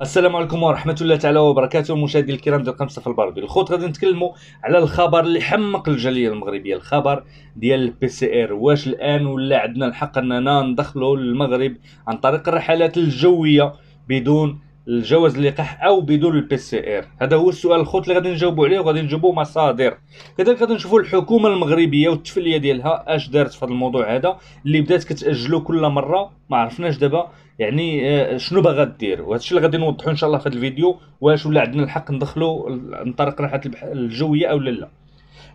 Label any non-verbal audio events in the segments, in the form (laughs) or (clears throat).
السلام عليكم ورحمه الله تعالى وبركاته مشاهدي الكرام ديال قمصه في الخوت غادي نتكلموا على الخبر اللي حمق الجاليه المغربيه الخبر ديال البي سي ار واش الان ولا عندنا الحق اننا ندخلوا للمغرب عن طريق الرحلات الجويه بدون الجواز اللقاح او بدون البي سي ار هذا هو السؤال الخوت اللي غادي نجاوبوا عليه وغادي نجيبوا مصادر كذلك غادي نشوفوا الحكومه المغربيه والتفليه ديالها اش دارت في هذا الموضوع هذا اللي بدات كتاجلو كل مره ما عرفناش دابا يعني آه، شنو باغا دير وهذا الشيء اللي غادي نوضحوا ان شاء الله في هذا الفيديو واش ولا عندنا الحق ندخلوا عن طريق رحله الجويه او لا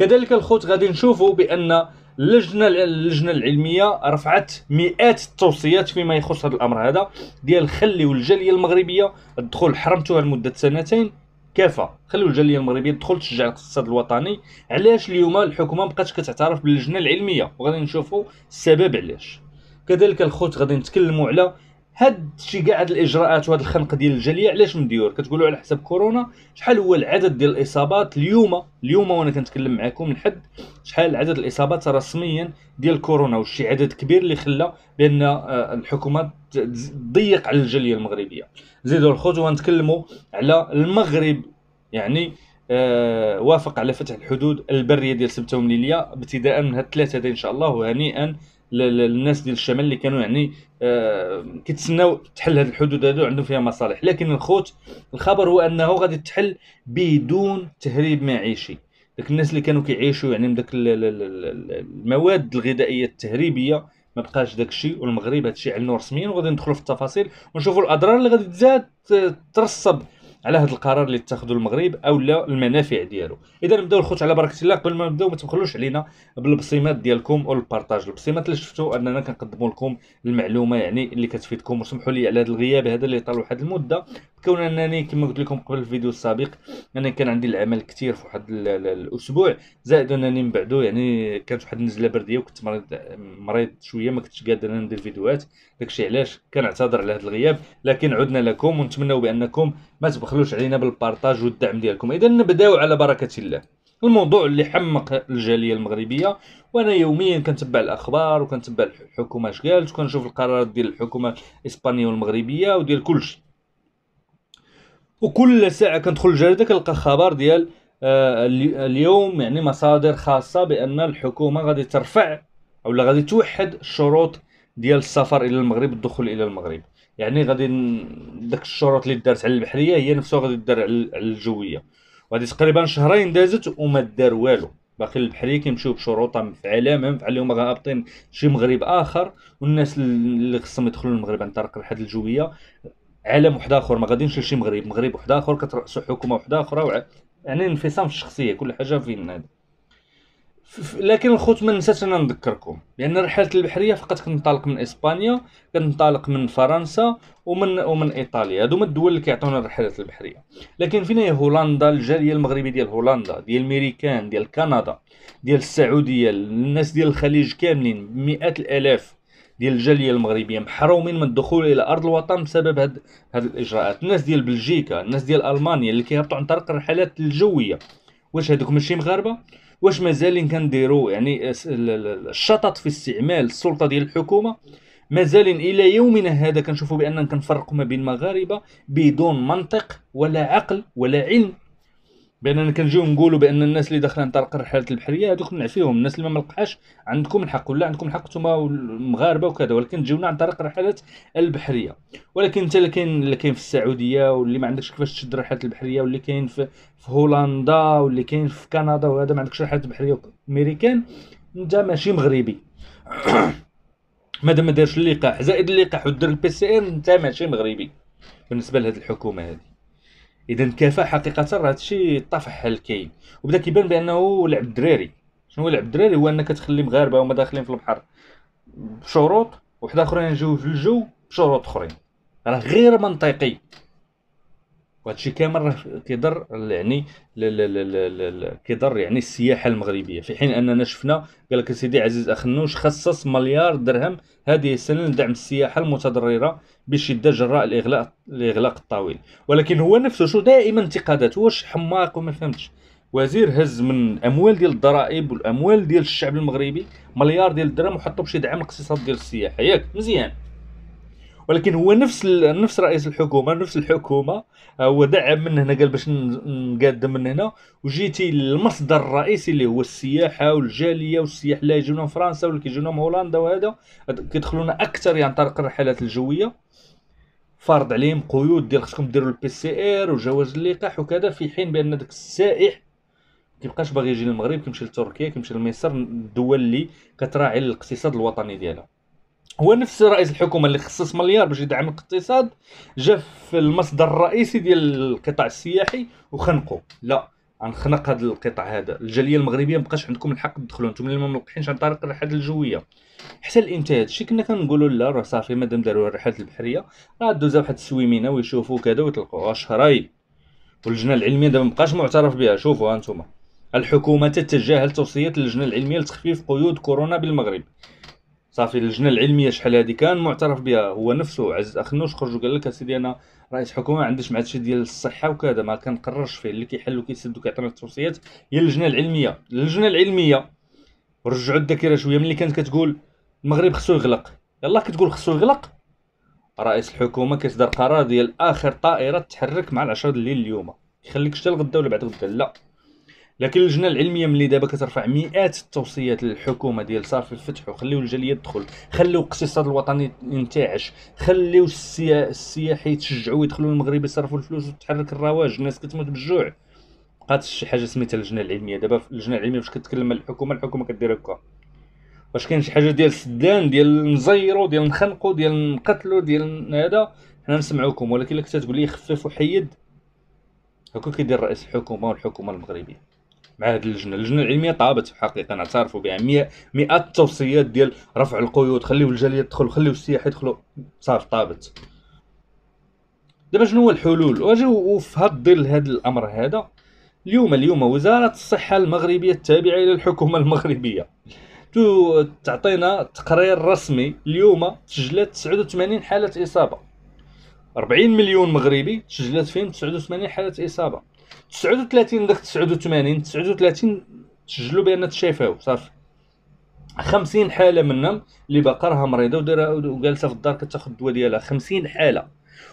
كذلك الخوت غادي نشوفوا بان اللجنه اللجنه العلميه رفعت مئات التوصيات فيما يخص هذا الامر هذا ديال خليو الجاليه المغربيه الدخول حرمتوها لمده سنتين كفى خليو الجاليه المغربيه تدخل تشجع الاقتصاد الوطني علاش اليوم الحكومه مابقاتش كتعترف باللجنه العلميه وغادي نشوفوا السبب علاش كذلك الخوت غادي نتكلموا على هاد الشيء كاع هاد الاجراءات وهاد الخنق ديال الجاليه علاش مديور كتقولوا على حسب كورونا شحال هو العدد ديال الاصابات اليوم اليوم وانا كنتكلم معكم لحد شحال عدد الاصابات رسميا ديال كورونا وشي عدد كبير اللي خلى بان آه، الحكومه تضيق على الجاليه المغربيه زيدوا الخوت ونتكلموا على المغرب يعني آه وافق على فتح الحدود البريه ديال سبته ومليليه ابتداء من هاد الثلاثه ان شاء الله وهنيئا للناس ديال الشمال اللي كانوا يعني آه، كيتسناو تحل هذه الحدود هذو عندهم فيها مصالح لكن الخوت الخبر هو انه غادي تحل بدون تهريب معيشي داك الناس اللي كانوا كيعيشوا يعني من داك المواد الغذائيه التهريبيه ما بقاش داك الشيء والمغرب هذا الشيء علنوا رسميا وغادي ندخلوا في التفاصيل ونشوفوا الاضرار اللي غادي تزاد ترسب على هذا القرار اللي اتخذه المغرب او لا المنافع ديالو اذا نبداو الخوت على بركه الله قبل ما نبداو ما تبخلوش علينا بالبصيمات ديالكم والبارطاج البصيمات اللي شفتوا اننا كنقدموا لكم المعلومه يعني اللي كتفيدكم وسمحوا لي على هذا الغياب هذا اللي طال واحد المده كون انني كما قلت لكم قبل الفيديو السابق انا كان عندي العمل كثير في واحد الاسبوع زائد انني من بعده يعني كانت واحد النزله برديه وكنت مريض مريض شويه ما كنتش قادر ندير فيديوهات داكشي علاش كنعتذر على هذا الغياب لكن عدنا لكم ونتمنوا بانكم ما تبخلوش علينا بالبارطاج والدعم ديالكم اذا نبداو على بركه الله الموضوع اللي حمق الجاليه المغربيه وانا يوميا كنتبع الاخبار وكنتبع الحكومه اش قالت وكنشوف القرارات ديال الحكومه الاسبانيه والمغربيه وديال كلشي وكل ساعه كندخل الجريده كنلقى خبر ديال آه اليوم يعني مصادر خاصه بان الحكومه غادي ترفع اولا غادي توحد الشروط ديال السفر الى المغرب الدخول الى المغرب يعني غادي داك الشروط اللي دارت على البحريه هي نفسها غادي دار على الجويه وهذه تقريبا شهرين دازت وما دار والو باقي البحريه كيمشيو بشروطهم في علامهم في عليهم غابطين شي مغرب اخر والناس اللي خصهم يدخلوا المغرب عن طريق الحد الجويه عالم واحد اخر ما غاديش شي مغرب مغرب واحد اخر كترأسو حكومه واحد اخرى وع... يعني انفصام في الشخصيه كل حاجه فين هذا لكن الخوت ما نساش انا نذكركم لان يعني رحله البحريه فقط كنطلق من اسبانيا كنطلق من فرنسا ومن ومن ايطاليا هادو هما الدول اللي كيعطيونا الرحلات البحريه لكن فين هي هولندا الجاليه المغربيه ديال هولندا ديال الميريكان ديال كندا ديال السعوديه الناس ديال الخليج كاملين مئات الالاف ديال الجاليه المغربيه محرومين من الدخول الى ارض الوطن بسبب هاد هاد الاجراءات الناس ديال بلجيكا الناس ديال المانيا اللي كيهبطوا عن طريق الرحلات الجويه واش هادوك ماشي مغاربه واش مازالين كنديروا يعني الشطط في استعمال السلطه ديال الحكومه مازالين الى يومنا هذا كنشوفوا بان كنفرقوا ما بين مغاربه بدون منطق ولا عقل ولا علم باننا كنجيو نقولوا بان الناس اللي داخلين طريق الرحلات البحريه هذوك نعفيهم الناس اللي ما ملقحاش عندكم الحق ولا عندكم الحق نتوما المغاربه وكذا ولكن تجيونا عن طريق الرحلات البحريه ولكن انت اللي كاين اللي كاين في السعوديه واللي ما عندكش كيفاش تشد الرحلات البحريه واللي كاين في, في هولندا واللي كاين في كندا وهذا ما عندكش رحلات بحريه امريكان انت ماشي مغربي (clears throat) مادام ما دارش اللقاح زائد اللقاح ودير البي سي ار انت ماشي مغربي بالنسبه لهذه الحكومه هذه اذا الكفاء حقيقه راه هادشي طفح الكاين وبدا كيبان بانه لعب الدراري شنو هو لعب الدراري هو انك تخلي مغاربه هما داخلين في البحر بشروط وحده اخرين يجيو في الجو بشروط اخرين راه غير منطقي وهادشي كامل راه كيضر يعني كيضر يعني السياحه المغربيه في حين اننا شفنا قال لك سيدي عزيز اخنوش خصص مليار درهم هذه السنه لدعم السياحه المتضرره بشده جراء الاغلاق الاغلاق الطويل ولكن هو نفسه شو دائما انتقادات واش حماق وما فهمتش وزير هز من اموال ديال الضرائب والاموال ديال الشعب المغربي مليار ديال الدرهم وحطو باش يدعم الاقتصاد ديال السياحه ياك مزيان ولكن هو نفس ال... نفس رئيس الحكومه نفس الحكومه آه، هو دعم من هنا قال باش نقدم من هنا وجيتي للمصدر الرئيسي اللي هو السياحه والجاليه والسياح اللي يجونا من فرنسا واللي كيجونا من هولندا وهذا كيدخلونا اكثر عن يعني طريق الرحلات الجويه فرض عليهم قيود ديال خصكم ديروا البي سي ار وجواز اللقاح وكذا في حين بان داك السائح كيبقاش باغي يجي للمغرب كيمشي لتركيا كيمشي لمصر الدول اللي كتراعي الاقتصاد الوطني ديالها هو نفس رئيس الحكومه اللي خصص مليار باش يدعم الاقتصاد جا في المصدر الرئيسي ديال القطاع السياحي وخنقه لا غنخنق هذا القطاع هذا الجاليه المغربيه مابقاش عندكم الحق تدخلوا انتم اللي ما ملقحينش عن طريق الرحلات الجويه حتى الانتاج شي كنا كنقولوا لا راه صافي مادام داروا الرحلات البحريه راه دوزا واحد السويمينه ويشوفوا كذا ويطلقوا شهرين واللجنه العلميه دابا مابقاش معترف بها شوفوا انتم الحكومه تتجاهل توصيات اللجنه العلميه لتخفيف قيود كورونا بالمغرب صافي اللجنه العلميه شحال هذه كان معترف بها هو نفسه عز اخنوش خرج وقال لك اسيدي انا رئيس حكومه ما عنديش مع هادشي ديال الصحه وكذا ما كنقررش فيه اللي كيحل وكيسد وكيعطينا التوصيات هي اللجنه العلميه اللجنه العلميه رجعوا الذاكره شويه ملي كانت كتقول المغرب خصو يغلق يلا كتقول خصو يغلق رئيس الحكومه كيصدر قرار ديال اخر طائره تحرك مع العشرة د الليل اليوم يخليك حتى لغدا ولا بعد غدا لا لكن اللجنه العلميه ملي دابا كترفع مئات التوصيات للحكومه ديال صافي فتحوا خليو الجاليه تدخل خليو الاقتصاد الوطني ينتعش خليو السياح يتشجعوا يدخلوا المغرب يصرفوا الفلوس وتحرك الرواج الناس كتموت بالجوع بقات شي حاجه سميتها اللجنه العلميه دابا اللجنه العلميه باش كتكلم على الحكومه الحكومه كدير هكا واش كاين شي حاجه ديال سدان ديال نزيرو ديال نخنقو ديال نقتلو ديال هذا حنا نسمعوكم ولكن الا كنت تقول لي خفف وحيد هكا كيدير رئيس الحكومه والحكومه المغربيه مع هذه اللجنه اللجنه العلميه طابت في الحقيقه نعترفوا بها مئات التوصيات ديال رفع القيود خليو الجاليه تدخل خليو السياح يدخلوا صافي طابت دابا شنو هو الحلول واجي وفي هاد الظل هذا الامر هذا اليوم اليوم وزاره الصحه المغربيه التابعه الى الحكومه (laughs) المغربيه تو تعطينا تقرير رسمي اليوم تسجلات 89 حاله اصابه 40 مليون مغربي تسجلات فيهم 89 حاله اصابه 39 داك 89 39 تسجلوا بان تشافاو صافي 50 حاله منهم اللي باقا راها مريضه ودايره وجالسه في الدار كتاخذ الدواء ديالها 50 حاله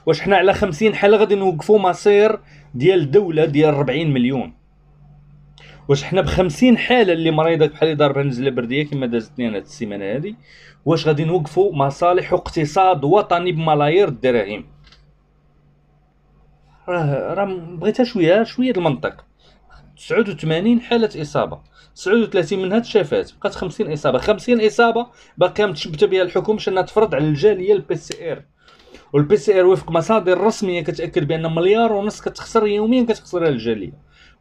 واش حنا على 50 حاله غادي نوقفوا مصير ديال الدوله ديال 40 مليون واش حنا ب 50 حاله اللي مريضه بحال اللي ضاربها نزله برديه كما دازت لنا هاد السيمانه هادي واش غادي نوقفوا مصالح واقتصاد وطني بملايير الدراهم راه راه بغيتها شويه شويه المنطق 89 حاله اصابه 39 منها تشافات بقات 50 اصابه 50 اصابه باقيه متشبته بها الحكومه باش انها تفرض على الجاليه البي سي ار والبي سي ار وفق مصادر رسميه كتاكد بان مليار ونص كتخسر يوميا كتخسرها الجاليه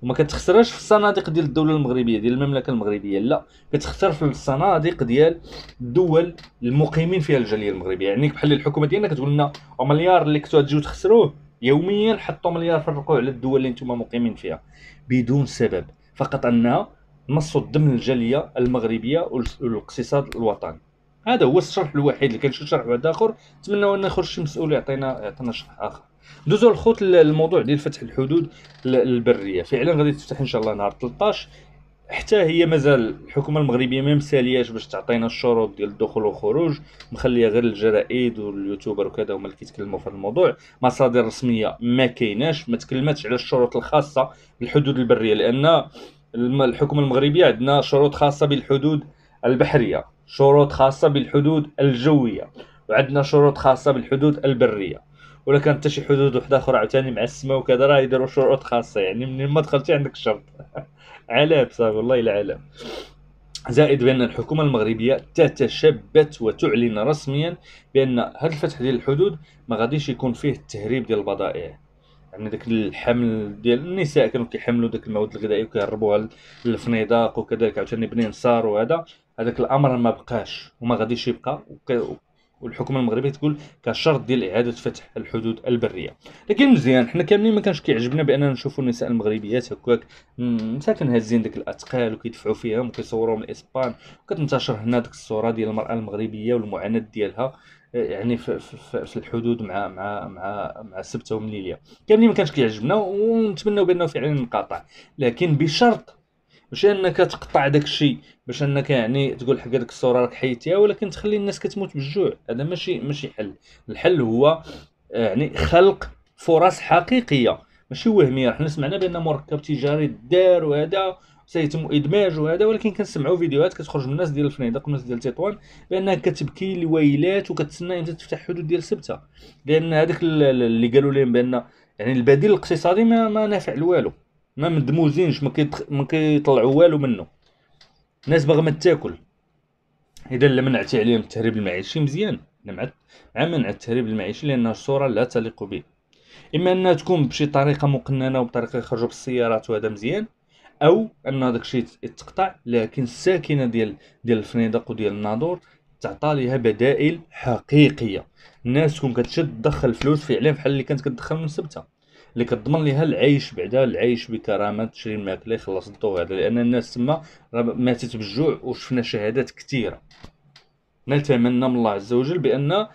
وما كتخسرهاش في الصناديق ديال الدوله المغربيه ديال المملكه المغربيه لا كتخسر في الصناديق ديال الدول المقيمين فيها الجاليه المغربيه يعني بحال الحكومه ديالنا كتقول لنا مليار اللي كنتو تجيو تخسروه يوميا حطوا مليار فرقوا على الدول اللي نتوما مقيمين فيها بدون سبب فقط انها نصوا الدم الجاليه المغربيه والاقتصاد الوطني هذا هو الشرح الوحيد اللي كنشوف شرح واحد اخر نتمنى ان يخرج شي مسؤول يعطينا يعطينا شرح اخر ندوزو الخوت الموضوع ديال فتح الحدود البريه فعلا غادي تفتح ان شاء الله نهار 13 حتى هي مازال الحكومه المغربيه ما مسالياش باش تعطينا الشروط ديال الدخول والخروج مخليه غير الجرائد واليوتيوبر وكذا هما اللي كيتكلموا في الموضوع مصادر رسميه ما كايناش ما تكلمتش على الشروط الخاصه بالحدود البريه لان الحكومه المغربيه عندنا شروط خاصه بالحدود البحريه شروط خاصه بالحدود الجويه وعندنا شروط خاصه بالحدود البريه ولا كانت حتى شي حدود وحده اخرى عاوتاني مع السماء وكذا راه يديروا شروط خاصه يعني منين ما دخلتي عندك الشرط (laughs) علاب صافي والله العالم علاب زائد بأن الحكومة المغربية تتشبت وتعلن رسميا بأن هذا الفتح ديال الحدود ما غاديش يكون فيه التهريب ديال البضائع يعني داك الحمل ديال النساء كانوا كيحملوا داك المواد الغذائيه وكيهربوها للفنيدق وكذلك عاوتاني بنين صار وهذا هذاك الامر ما بقاش وما غاديش يبقى والحكومه المغربيه تقول كشرط ديال اعاده فتح الحدود البريه لكن مزيان حنا كاملين ما كانش كيعجبنا باننا نشوفوا النساء المغربيات هكاك مساكن هازين داك الاثقال وكيدفعوا فيهم وكيصوروا من اسبان وكتنتشر هنا ديك الصوره ديال المراه المغربيه والمعاناه ديالها آه، يعني في, في, في الحدود مع مع مع مع السبته ومليليه كاملين ما كانش كيعجبنا ونتمنوا بانه فعلا ينقطع لكن بشرط ماشي انك تقطع داك الشيء باش انك يعني تقول حق ديك الصوره راك حيدتيها ولكن تخلي الناس كتموت بالجوع هذا ماشي ماشي حل الحل هو آه، يعني خلق فرص حقيقيه ماشي وهميه حنا سمعنا بان مركب تجاري دار وهذا سيتم ادماج وهذا ولكن كنسمعوا فيديوهات كتخرج من الناس ديال الفنيدق والناس ديال تطوان بانها كتبكي لويلات وكتسنى امتى تفتح حدود ديال سبته لان هذاك اللي قالوا لهم بان يعني البديل الاقتصادي ما, ما نافع لوالو ما مدموزينش ما ما كيطلعوا والو منه الناس باغا ما تاكل اذا لا منعتي عليهم التهريب المعيشي مزيان مع منع التهريب المعيشي لان الصوره لا تليق به اما انها تكون بشي طريقه مقننه وبطريقه يخرجوا بالسيارات وهذا مزيان او ان هذاك الشيء يتقطع لكن الساكنه ديال ديال الفنيدق وديال الناظور تعطى ليها بدائل حقيقيه الناس تكون كتشد تدخل فلوس فعلا بحال اللي كانت كتدخل من سبته اللي كتضمن ليها العيش بعدا العيش بكرامه تشري الماكله يخلص الضو هذا لان الناس تما ماتت بالجوع وشفنا شهادات كثيره نتمنى من الله عز وجل بان آه،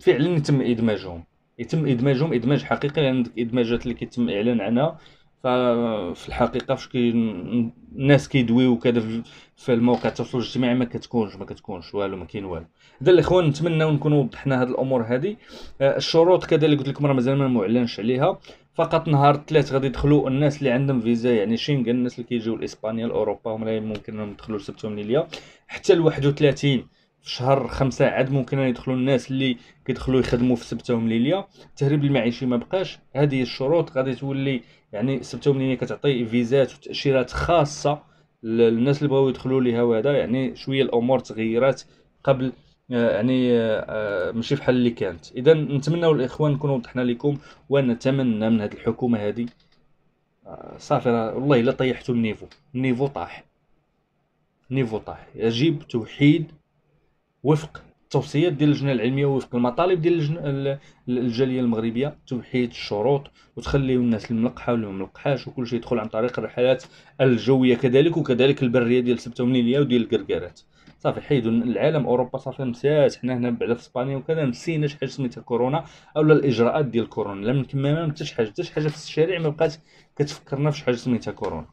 فعلا يتم ادماجهم يتم ادماجهم ادماج حقيقي لان يعني ادماجات اللي كيتم اعلان عنها ففي الحقيقه فاش الناس كيدويو كذا في الموقع التواصل الاجتماعي ما كتكونش ما كتكونش والو ما كاين والو اذا الاخوان نتمنى نكونوا وضحنا هذه الامور هذه آه، الشروط كذلك قلت لكم راه مازال ما معلنش عليها فقط نهار الثلاث غادي يدخلوا الناس اللي عندهم فيزا يعني شينغن الناس اللي كيجيو لاسبانيا لاوروبا هما ممكن انهم يدخلوا لسبتهم ليليا حتى ال 31 في شهر خمسة عاد ممكن يدخلوا الناس اللي كيدخلوا يخدموا في سبتهم ليليا التهريب المعيشي ما بقاش هذه الشروط غادي تولي يعني السبتومينيه كتعطي فيزات وتاشيرات خاصه للناس اللي بغاو يدخلوا ليها وهذا يعني شويه الامور تغيرات قبل آه، يعني آه، آه، ماشي بحال اللي كانت اذا نتمنوا الاخوان نكونوا وضحنا لكم ونتمنى من هذه الحكومه هذه صافي والله الا طيحتوا النيفو النيفو طاح النيفو طاح يجب توحيد وفق التوصيات ديال اللجنه العلميه وفق المطالب ديال الجاليه المغربيه توحيد الشروط وتخليو الناس الملقحه ولا ملقحاش وكل شيء يدخل عن طريق الرحلات الجويه كذلك وكذلك البريه ديال سبته ونيليا وديال الكركارات صافي حيدوا العالم اوروبا صافي مسات حنا هنا بعدا في اسبانيا وكذا نسينا شحال سميتها كورونا اولا الاجراءات ديال كورونا لا من كمامه حتى شي حاجه حتى شي حاجه في الشارع ما بقات كتفكرنا في شي حاجه سميتها كورونا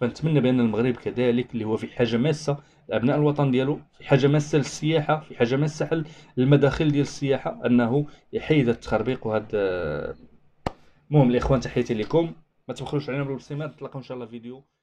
فنتمنى بان المغرب كذلك اللي هو في حاجه ماسه ابناء الوطن ديالو في حاجه ماسه للسياحه في حاجه ماسه للمداخل المداخل ديال السياحه انه يحيد التخربيق وهاد آه، المهم الاخوان تحياتي لكم ما تبخلوش علينا بالابتسامه نتلاقاو ان شاء الله فيديو